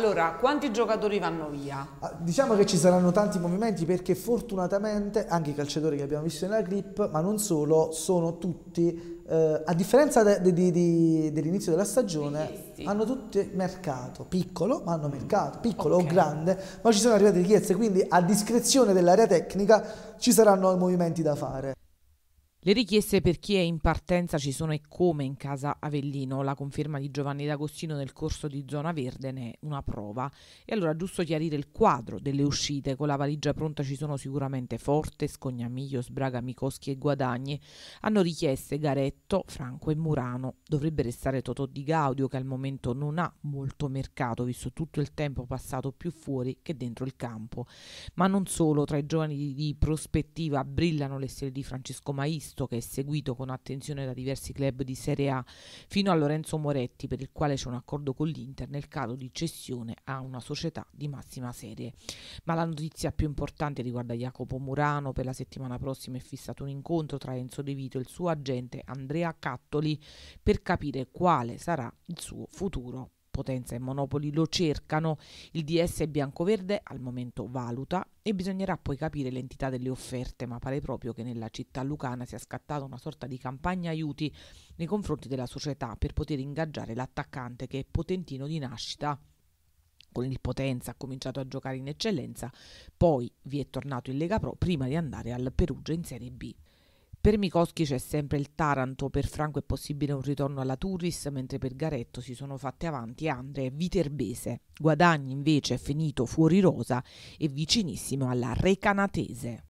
Allora, quanti giocatori vanno via? Ah, diciamo che ci saranno tanti movimenti perché fortunatamente anche i calciatori che abbiamo visto nella clip, ma non solo, sono tutti, eh, a differenza de, de, de, dell'inizio della stagione, Richiesti. hanno tutti mercato, piccolo, ma hanno mercato, piccolo okay. o grande, ma ci sono arrivate richieste, quindi a discrezione dell'area tecnica ci saranno movimenti da fare. Le richieste per chi è in partenza ci sono e come in casa Avellino. La conferma di Giovanni D'Agostino nel corso di Zona Verde ne è una prova. E allora giusto chiarire il quadro delle uscite. Con la valigia pronta ci sono sicuramente Forte, Scognamiglio, Sbraga, Micoschi e Guadagni. Hanno richieste Garetto, Franco e Murano. Dovrebbe restare Totò Di Gaudio che al momento non ha molto mercato visto tutto il tempo passato più fuori che dentro il campo. Ma non solo, tra i giovani di prospettiva brillano le stelle di Francesco Maisto visto che è seguito con attenzione da diversi club di Serie A, fino a Lorenzo Moretti, per il quale c'è un accordo con l'Inter nel caso di cessione a una società di massima serie. Ma la notizia più importante riguarda Jacopo Murano, per la settimana prossima è fissato un incontro tra Enzo De Vito e il suo agente Andrea Cattoli per capire quale sarà il suo futuro potenza e monopoli lo cercano, il DS biancoverde al momento valuta e bisognerà poi capire l'entità delle offerte, ma pare proprio che nella città lucana sia scattata una sorta di campagna aiuti nei confronti della società per poter ingaggiare l'attaccante che è potentino di nascita con il Potenza ha cominciato a giocare in eccellenza, poi vi è tornato in Lega Pro prima di andare al Perugia in Serie B. Per Micoschi c'è sempre il Taranto, per Franco è possibile un ritorno alla Turris, mentre per Garetto si sono fatte avanti Andrea e Viterbese. Guadagni invece è finito fuori rosa e vicinissimo alla Recanatese.